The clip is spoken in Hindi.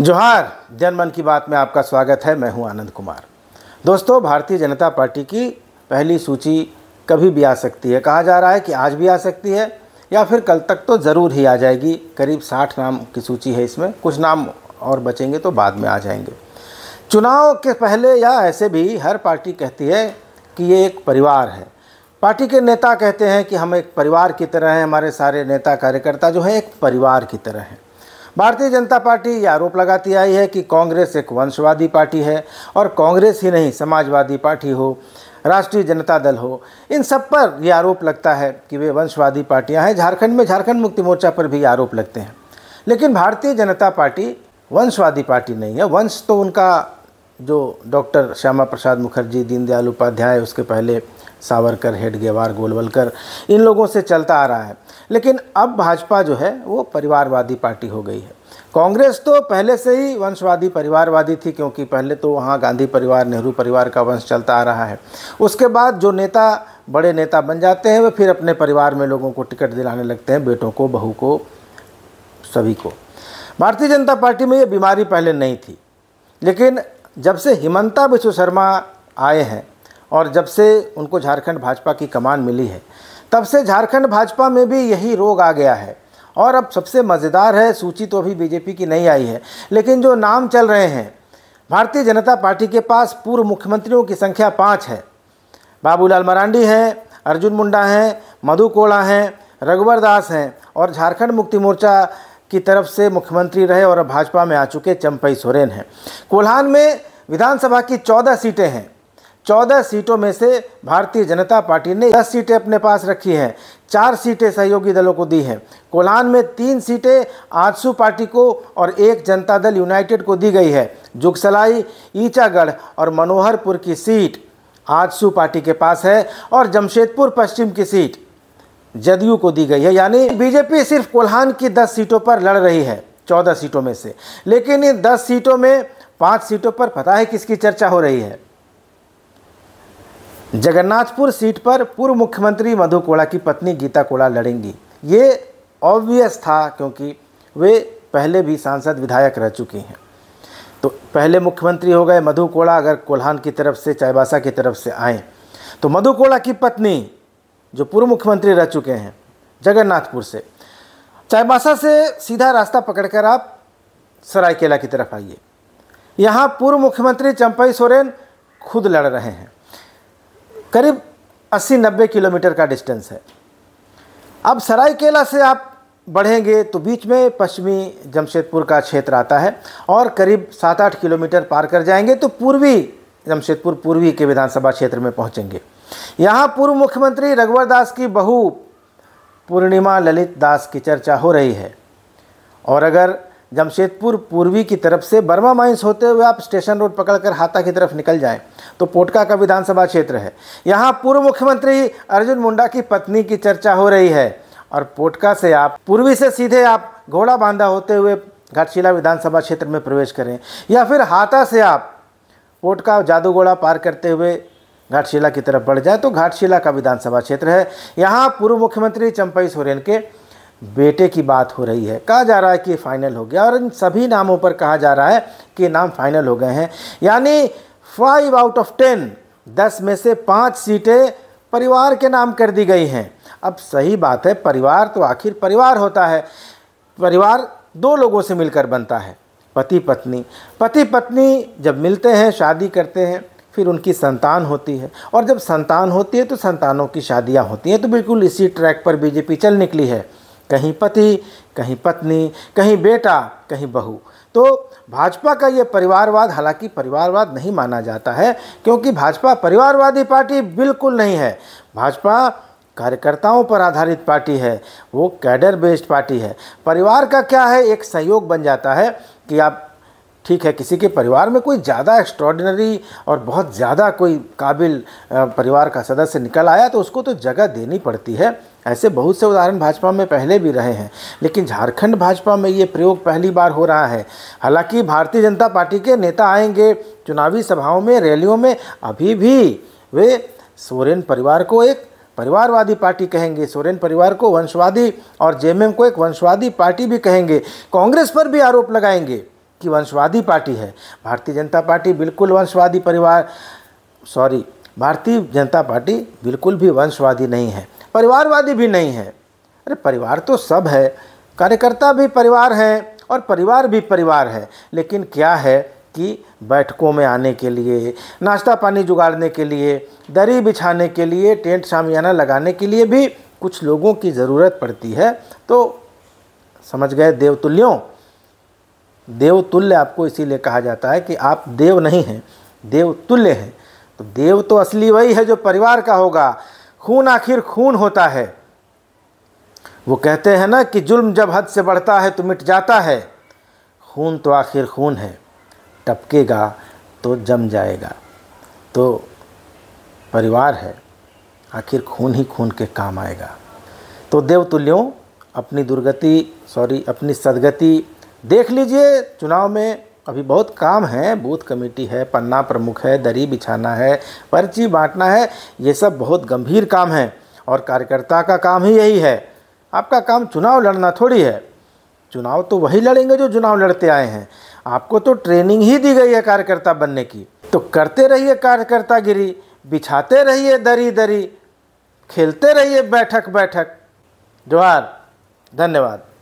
जोहार जनमन की बात में आपका स्वागत है मैं हूं आनंद कुमार दोस्तों भारतीय जनता पार्टी की पहली सूची कभी भी आ सकती है कहा जा रहा है कि आज भी आ सकती है या फिर कल तक तो ज़रूर ही आ जाएगी करीब साठ नाम की सूची है इसमें कुछ नाम और बचेंगे तो बाद में आ जाएंगे चुनाव के पहले या ऐसे भी हर पार्टी कहती है कि ये एक परिवार है पार्टी के नेता कहते हैं कि हम एक परिवार की तरह हैं हमारे सारे नेता कार्यकर्ता जो है एक परिवार की तरह हैं भारतीय जनता पार्टी ये आरोप लगाती आई है कि कांग्रेस एक वंशवादी पार्टी है और कांग्रेस ही नहीं समाजवादी पार्टी हो राष्ट्रीय जनता दल हो इन सब पर यह आरोप लगता है कि वे वंशवादी पार्टियां हैं झारखंड में झारखंड मुक्ति मोर्चा पर भी आरोप लगते हैं लेकिन भारतीय जनता पार्टी वंशवादी पार्टी नहीं है वंश तो उनका जो डॉक्टर श्यामा प्रसाद मुखर्जी दीनदयाल उपाध्याय उसके पहले सावरकर हेडगेवार गोलवलकर इन लोगों से चलता आ रहा है लेकिन अब भाजपा जो है वो परिवारवादी पार्टी हो गई है कांग्रेस तो पहले से ही वंशवादी परिवारवादी थी क्योंकि पहले तो वहाँ गांधी परिवार नेहरू परिवार का वंश चलता आ रहा है उसके बाद जो नेता बड़े नेता बन जाते हैं वे फिर अपने परिवार में लोगों को टिकट दिलाने लगते हैं बेटों को बहू को सभी को भारतीय जनता पार्टी में ये बीमारी पहले नहीं थी लेकिन जब से हिमंता बिश्व शर्मा आए हैं और जब से उनको झारखंड भाजपा की कमान मिली है तब से झारखंड भाजपा में भी यही रोग आ गया है और अब सबसे मज़ेदार है सूची तो अभी बीजेपी की नहीं आई है लेकिन जो नाम चल रहे हैं भारतीय जनता पार्टी के पास पूर्व मुख्यमंत्रियों की संख्या पाँच है बाबूलाल मरांडी हैं अर्जुन मुंडा हैं मधु कोड़ा हैं रघुवर दास हैं और झारखंड मुक्ति मोर्चा की तरफ से मुख्यमंत्री रहे और भाजपा में आ चुके चंपई सोरेन हैं कोल्हान में विधानसभा की चौदह सीटें हैं चौदह सीटों में से भारतीय जनता पार्टी ने दस सीटें अपने पास रखी हैं चार सीटें सहयोगी दलों को दी हैं कोल्हान में तीन सीटें आजसू पार्टी को और एक जनता दल यूनाइटेड को दी गई है जुगसलाई ईचागढ़ और मनोहरपुर की सीट आजसू पार्टी के पास है और जमशेदपुर पश्चिम की सीट जदयू को दी गई है यानी बीजेपी सिर्फ कोल्हान की दस सीटों पर लड़ रही है चौदह सीटों में से लेकिन इन दस सीटों में पाँच सीटों पर पता है किसकी चर्चा हो रही है जगन्नाथपुर सीट पर पूर्व मुख्यमंत्री मधु कोड़ा की पत्नी गीता कोड़ा लड़ेंगी ये ऑब्वियस था क्योंकि वे पहले भी सांसद विधायक रह चुकी हैं तो पहले मुख्यमंत्री हो गए मधु कोड़ा अगर कोल्हान की तरफ से चाईबासा की तरफ से आए तो मधु कोड़ा की पत्नी जो पूर्व मुख्यमंत्री रह चुके हैं जगन्नाथपुर से चाईबासा से सीधा रास्ता पकड़कर आप सरायकेला की तरफ आइए यहाँ पूर्व मुख्यमंत्री चंपई सोरेन खुद लड़ रहे हैं करीब 80-90 किलोमीटर का डिस्टेंस है अब सरायकेला से आप बढ़ेंगे तो बीच में पश्चिमी जमशेदपुर का क्षेत्र आता है और करीब सात आठ किलोमीटर पार कर जाएंगे तो पूर्वी जमशेदपुर पूर्वी के विधानसभा क्षेत्र में पहुंचेंगे यहाँ पूर्व मुख्यमंत्री रघुवर दास की बहू पूर्णिमा ललित दास की चर्चा हो रही है और अगर जमशेदपुर पूर्वी की तरफ से बर्मा माइंस होते हुए आप स्टेशन रोड पकड़कर हाथा की तरफ निकल जाएं तो पोटका का विधानसभा क्षेत्र है यहाँ पूर्व मुख्यमंत्री अर्जुन मुंडा की पत्नी की चर्चा हो रही है और पोटका से आप पूर्वी से सीधे आप घोड़ा बांधा होते हुए घाटशिला विधानसभा क्षेत्र में प्रवेश करें या फिर हाथा से आप पोटका जादू घोड़ा पार करते हुए घाटशिला की तरफ बढ़ जाए तो घाटशिला का विधानसभा क्षेत्र है यहाँ पूर्व मुख्यमंत्री चंपई सोरेन के बेटे की बात हो रही है कहा जा रहा है कि फाइनल हो गया और इन सभी नामों पर कहा जा रहा है कि नाम फाइनल हो गए हैं यानी फाइव आउट ऑफ टेन दस में से पाँच सीटें परिवार के नाम कर दी गई हैं अब सही बात है परिवार तो आखिर परिवार होता है परिवार दो लोगों से मिलकर बनता है पति पत्नी पति पत्नी जब मिलते हैं शादी करते हैं फिर उनकी संतान होती है और जब संतान होती है तो संतानों की शादियां होती हैं तो बिल्कुल इसी ट्रैक पर बीजेपी चल निकली है कहीं पति कहीं पत्नी कहीं बेटा कहीं बहू तो भाजपा का ये परिवारवाद हालांकि परिवारवाद नहीं माना जाता है क्योंकि भाजपा परिवारवादी पार्टी बिल्कुल नहीं है भाजपा कार्यकर्ताओं पर आधारित पार्टी है वो कैडर बेस्ड पार्टी है परिवार का क्या है एक सहयोग बन जाता है कि आप ठीक है किसी के परिवार में कोई ज़्यादा एक्स्ट्रॉर्डिनरी और बहुत ज़्यादा कोई काबिल परिवार का सदस्य निकल आया तो उसको तो जगह देनी पड़ती है ऐसे बहुत से उदाहरण भाजपा में पहले भी रहे हैं लेकिन झारखंड भाजपा में ये प्रयोग पहली बार हो रहा है हालांकि भारतीय जनता पार्टी के नेता आएंगे चुनावी सभाओं में रैलियों में अभी भी वे सोरेन परिवार को एक परिवारवादी पार्टी कहेंगे सोरेन परिवार को वंशवादी और जेएमएम को एक वंशवादी पार्टी भी कहेंगे कांग्रेस पर भी आरोप लगाएंगे कि वंशवादी पार्टी है भारतीय जनता पार्टी बिल्कुल वंशवादी परिवार सॉरी भारतीय जनता पार्टी बिल्कुल भी वंशवादी नहीं है परिवारवादी भी नहीं है अरे परिवार तो सब है कार्यकर्ता भी परिवार हैं और परिवार भी परिवार है लेकिन क्या है कि बैठकों में आने के लिए नाश्ता पानी जुगाड़ने के लिए दरी बिछाने के लिए टेंट शामियाना लगाने के लिए भी कुछ लोगों की ज़रूरत पड़ती है तो समझ गए देवतुल्यों देवतुल्य आपको इसीलिए कहा जाता है कि आप देव नहीं हैं देवतुल्य हैं तो देव तो असली वही है जो परिवार का होगा खून आखिर खून होता है वो कहते हैं ना कि जुल्म जब हद से बढ़ता है तो मिट जाता है खून तो आखिर खून है टपकेगा तो जम जाएगा तो परिवार है आखिर खून ही खून के काम आएगा तो देवतुल्यों अपनी दुर्गति सॉरी अपनी सदगति देख लीजिए चुनाव में अभी बहुत काम है बूथ कमेटी है पन्ना प्रमुख है दरी बिछाना है पर्ची बांटना है ये सब बहुत गंभीर काम है और कार्यकर्ता का काम ही यही है आपका काम चुनाव लड़ना थोड़ी है चुनाव तो वही लड़ेंगे जो चुनाव लड़ते आए हैं आपको तो ट्रेनिंग ही दी गई है कार्यकर्ता बनने की तो करते रहिए कार्यकर्ता गिरी बिछाते रहिए दरी दरी खेलते रहिए बैठक बैठक जोहार धन्यवाद